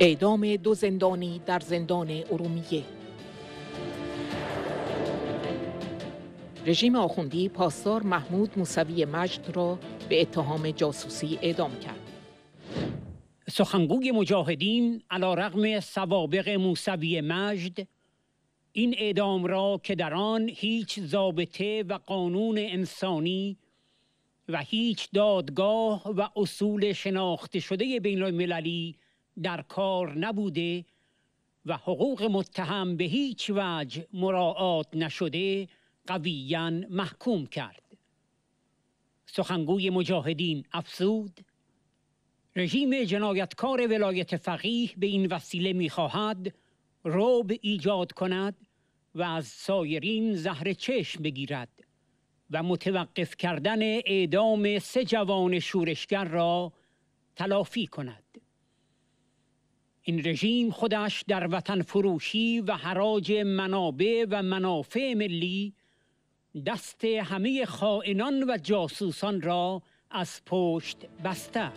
اعدام دو زندانی در زندان ارومیه رژیم آخوندی پاسدار محمود موسوی مجد را به اتهام جاسوسی اعدام کرد سخنگوی مجاهدین علا رغم سوابق موسوی مجد این اعدام را که در آن هیچ ضابطه و قانون انسانی و هیچ دادگاه و اصول شناخته شده بین المللی در کار نبوده و حقوق متهم به هیچ وجه مراعات نشده قویا محکوم کرد سخنگوی مجاهدین افزود رژیم جنایتکار ولایت فقیه به این وسیله میخواهد روب ایجاد کند و از سایرین زهر چشم بگیرد و متوقف کردن اعدام سه جوان شورشگر را تلافی کند این رژیم خودش در وطن فروشی و حراج منابع و منافع ملی دست همه خائنان و جاسوسان را از پشت بسته است